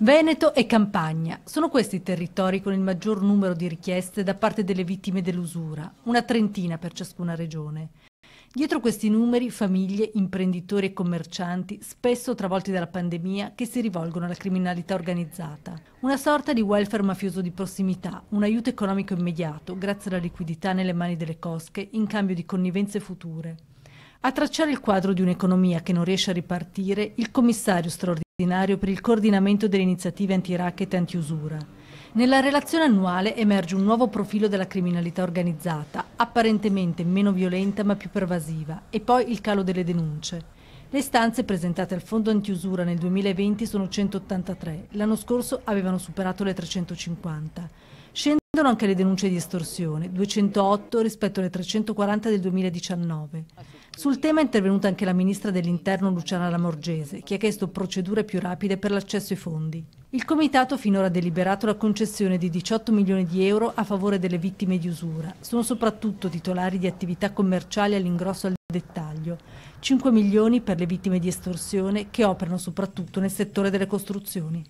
Veneto e Campania sono questi i territori con il maggior numero di richieste da parte delle vittime dell'usura, una trentina per ciascuna regione. Dietro questi numeri famiglie, imprenditori e commercianti, spesso travolti dalla pandemia, che si rivolgono alla criminalità organizzata. Una sorta di welfare mafioso di prossimità, un aiuto economico immediato, grazie alla liquidità nelle mani delle cosche, in cambio di connivenze future. A tracciare il quadro di un'economia che non riesce a ripartire, il commissario straordinario per il coordinamento delle iniziative anti-racket e anti-usura. Nella relazione annuale emerge un nuovo profilo della criminalità organizzata, apparentemente meno violenta ma più pervasiva, e poi il calo delle denunce. Le stanze presentate al Fondo Antiusura nel 2020 sono 183, l'anno scorso avevano superato le 350. Scende Scendono anche le denunce di estorsione, 208 rispetto alle 340 del 2019. Sul tema è intervenuta anche la ministra dell'Interno Luciana Lamorgese, che ha chiesto procedure più rapide per l'accesso ai fondi. Il comitato finora ha deliberato la concessione di 18 milioni di euro a favore delle vittime di usura. Sono soprattutto titolari di attività commerciali all'ingrosso al dettaglio. 5 milioni per le vittime di estorsione che operano soprattutto nel settore delle costruzioni.